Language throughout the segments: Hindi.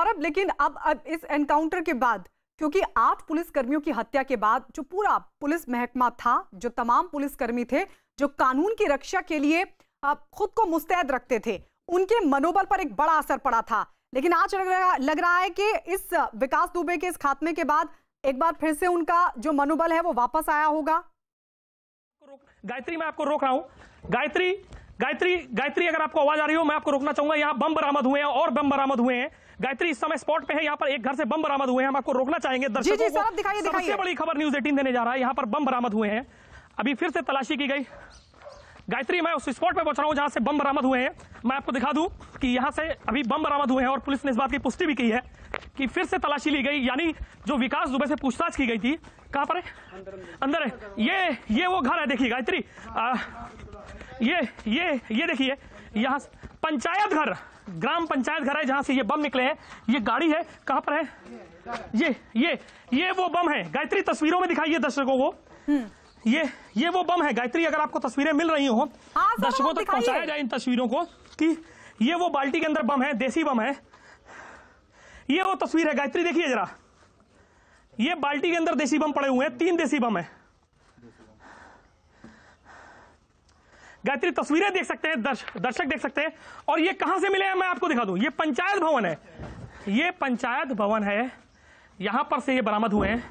सौरभ लेकिन अब, इस एनकाउंटर के बाद क्योंकि आठ पुलिसकर्मियों की हत्या के बाद जो पूरा पुलिस महकमा था जो तमाम पुलिसकर्मी थे जो कानून की रक्षा के लिए खुद को मुस्तैद रखते थे उनके मनोबल पर एक बड़ा असर पड़ा था लेकिन आज लग रहा लग रहा है कि इस विकास दुबे के इस खात्मे के बाद एक बार फिर से उनका जो मनोबल है वो वापस आया होगा गायत्री मैं आपको रोक रहा हूं गायत्री गायत्री गायत्री अगर आपको आवाज आ रही हो मैं आपको रोकना चाहूंगा यहाँ बम बरामद हुए हैं और बम बरामद हुए हैं गायत्री इस समय स्पॉट पे है यहाँ पर एक घर से बम बरामद हुए हैं हम आपको रोकना चाहेंगे दर्शकों दिखाइए सबसे बड़ी खबर न्यूज एटीन देने जा रहा है यहाँ पर बम बरामद हुए हैं अभी फिर से तलाशी की गई गायत्री मैं उस स्पॉट पे पहुंच रहा हूँ जहाँ से बम बरामद हुए हैं मैं आपको दिखा दूँ कि यहाँ से अभी बम बरामद हुए हैं और पुलिस ने इस बात की पुष्टि भी की है कि फिर से तलाशी ली गई यानी जो विकास दुबे से पूछताछ की गई थी कहाँ पर है अंदर है ये ये वो घर है देखिए गायत्री आ, ये ये ये देखिए यहाँ पंचायत घर ग्राम पंचायत घर है जहां से ये बम निकले हैं ये गाड़ी है कहां पर है ये ये ये वो बम है गायत्री तस्वीरों में दिखाइए दर्शकों को हम्म। ये ये वो बम है गायत्री अगर आपको तस्वीरें मिल रही हो हाँ, दर्शकों तक पहुंचाया जाए इन तस्वीरों को कि ये वो बाल्टी के अंदर बम है देसी बम है ये वो तस्वीर है गायत्री देखिए जरा ये बाल्टी के अंदर देसी बम पड़े हुए हैं तीन देसी बम है गायत्री तस्वीरें देख सकते हैं दर्श, दर्शक देख सकते हैं और ये कहाँ से मिले हैं मैं आपको दिखा दूँ ये पंचायत भवन है ये पंचायत भवन है यहाँ पर से ये बरामद हुए हैं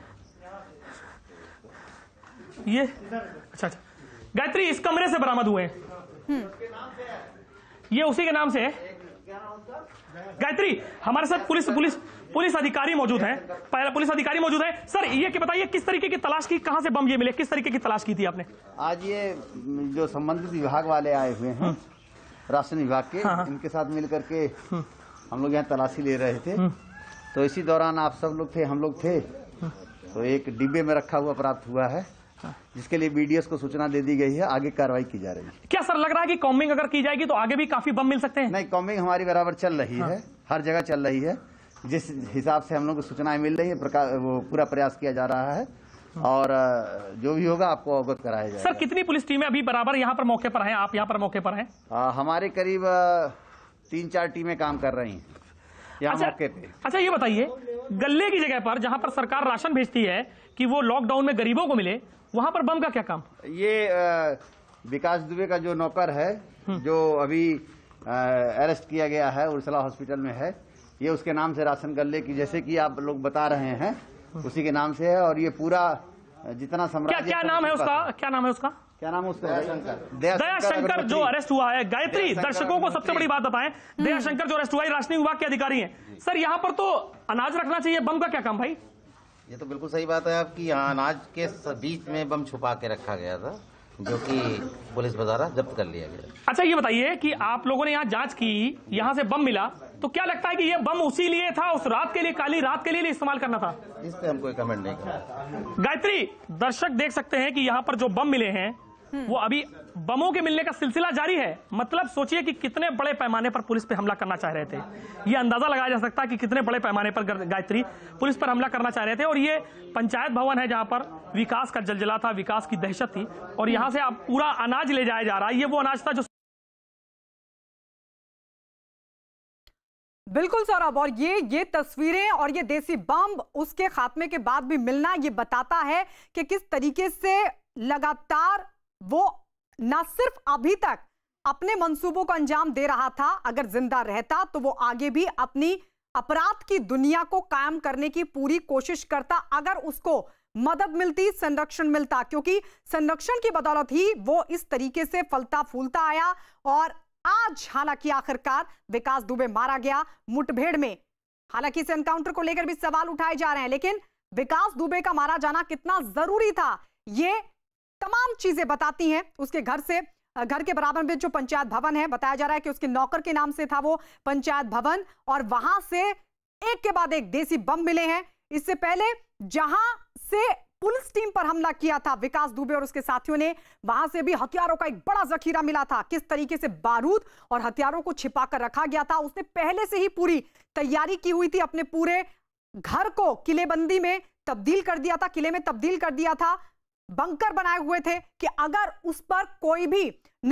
ये अच्छा अच्छा गायत्री इस कमरे से बरामद हुए हैं ये उसी के नाम से है गायत्री हमारे साथ पुलिस पुलिस पुलिस अधिकारी मौजूद है पहला पुलिस अधिकारी मौजूद है सर ये कि बताइए किस तरीके की तलाश की कहाँ से बम ये मिले किस तरीके की तलाश की थी आपने आज ये जो संबंधित विभाग वाले आए हुए हैं हम्म। राशन विभाग के हाँ।, हाँ। इनके साथ मिल करके हम्म। हम लोग यहाँ तलाशी ले रहे थे हम्म। तो इसी दौरान आप सब लोग थे हम लोग थे तो एक डिब्बे में रखा हुआ प्राप्त हुआ है हाँ। जिसके लिए बीडीएस को सूचना दे दी गई है आगे कार्रवाई की जा रही है क्या सर लग रहा है कि कॉम्बिंग अगर की जाएगी तो आगे भी काफी बम मिल सकते हैं नहीं कॉम्बिंग हमारी बराबर चल रही हाँ। है हर जगह चल रही है जिस हिसाब से हम लोग को सूचनाएं मिल रही है वो पूरा प्रयास किया जा रहा है और जो भी होगा आपको अवगत कराया जाएगा सर कितनी पुलिस टीमें अभी बराबर यहाँ पर मौके पर हैं आप यहाँ पर मौके पर हैं हमारे करीब तीन चार टीमें काम कर रही हैं अच्छा, मौके पे अच्छा ये बताइए गले की जगह पर जहाँ पर सरकार राशन भेजती है कि वो लॉकडाउन में गरीबों को मिले वहाँ पर बम का क्या काम ये विकास दुबे का जो नौकर है हम्म। जो अभी अरेस्ट किया गया है उर्सला हॉस्पिटल में है ये उसके नाम से राशन गल्ले की जैसे कि आप लोग बता रहे हैं उसी के नाम से है और ये पूरा जितना साम्राज्य क्या, क्या तो नाम है उसका क्या नाम है उसका क्या नाम है उसका दयाशंकर दयाशंकर जो अरेस्ट हुआ है गायत्री दर्शकों को सबसे बड़ी बात बताएं हम्म। दयाशंकर जो अरेस्ट हुआ है राशनी विभाग के अधिकारी हैं सर यहाँ पर तो अनाज रखना चाहिए बम का क्या काम भाई ये तो बिल्कुल सही बात है आपकी यहाँ अनाज के बीच में बम छुपा के रखा गया था जो कि पुलिस बाजारा जब्त कर लिया गया अच्छा ये बताइए कि आप लोगों ने यहाँ जांच की यहाँ से बम मिला तो क्या लगता है कि ये बम उसी लिए था उस रात के लिए काली रात के लिए इस्तेमाल करना था इस पे हम कोई कमेंट नहीं गायत्री दर्शक देख सकते हैं कि यहाँ पर जो बम मिले हैं हम्म। वो अभी बमों के मिलने का सिलसिला जारी है मतलब सोचिए कि कितने बड़े पैमाने पर पुलिस पे हमला करना चाह रहे थे ये अंदाजा लगाया जा सकता है कि कितने बड़े पैमाने पर गायत्री पुलिस पर हमला करना चाह रहे थे और ये पंचायत भवन है जहां पर विकास का जलजला था विकास की दहशत थी और यहां से आप पूरा अनाज ले जाया जा रहा है ये वो अनाज था जो बिल्कुल सौरभ और ये ये तस्वीरें और ये देसी बम उसके खात्मे के बाद भी मिलना ये बताता है कि किस तरीके से लगातार वो न सिर्फ अभी तक अपने मंसूबों को अंजाम दे रहा था अगर जिंदा रहता तो वो आगे भी अपनी अपराध की दुनिया को कायम करने की पूरी कोशिश करता अगर उसको मदद मिलती संरक्षण मिलता क्योंकि संरक्षण की बदौलत ही वो इस तरीके से फलता फूलता आया और आज हालांकि आखिरकार विकास दुबे मारा गया मुठभेड़ में हालांकि इस एनकाउंटर को लेकर भी सवाल उठाए जा रहे हैं लेकिन विकास दुबे का मारा जाना कितना जरूरी था ये तमाम चीजें बताती हैं उसके घर से घर के बराबर में जो पंचायत भवन है बताया जा रहा है कि उसके नौकर के नाम से था वो पंचायत भवन और वहां से एक के बाद एक देसी बम मिले हैं इससे पहले जहां से पुलिस टीम पर हमला किया था विकास दुबे और उसके साथियों ने वहां से भी हथियारों का एक बड़ा जखीरा मिला था किस तरीके से बारूद और हथियारों को छिपा कर रखा गया था उसने पहले से ही पूरी तैयारी की हुई थी अपने पूरे घर को किलेबंदी में तब्दील कर दिया था किले में तब्दील कर दिया था बंकर बनाए हुए थे कि अगर उस पर कोई भी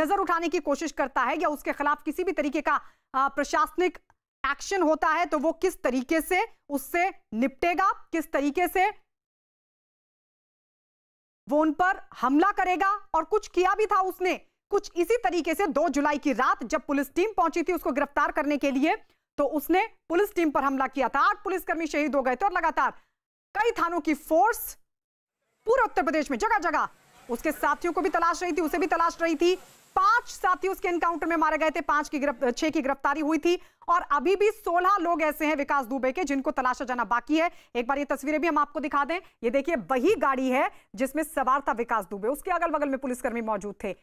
नजर उठाने की कोशिश करता है या उसके खिलाफ किसी भी तरीके का प्रशासनिक एक्शन होता है तो वो किस तरीके से उससे निपटेगा किस तरीके से वो उन पर हमला करेगा और कुछ किया भी था उसने कुछ इसी तरीके से 2 जुलाई की रात जब पुलिस टीम पहुंची थी उसको गिरफ्तार करने के लिए तो उसने पुलिस टीम पर हमला किया था आठ पुलिसकर्मी शहीद हो गए थे और लगातार कई थानों की फोर्स पूरे उत्तर प्रदेश में जगह जगह उसके साथियों को भी तलाश रही थी उसे भी तलाश रही थी पांच साथी उसके एनकाउंटर में मारे गए थे पांच की गिरफ्त छह की गिरफ्तारी हुई थी और अभी भी सोलह लोग ऐसे हैं विकास दुबे के जिनको तलाशा जाना बाकी है एक बार ये तस्वीरें भी हम आपको दिखा दें ये देखिए वही गाड़ी है जिसमें सवार था विकास दुबे उसके अगल बगल में पुलिसकर्मी मौजूद थे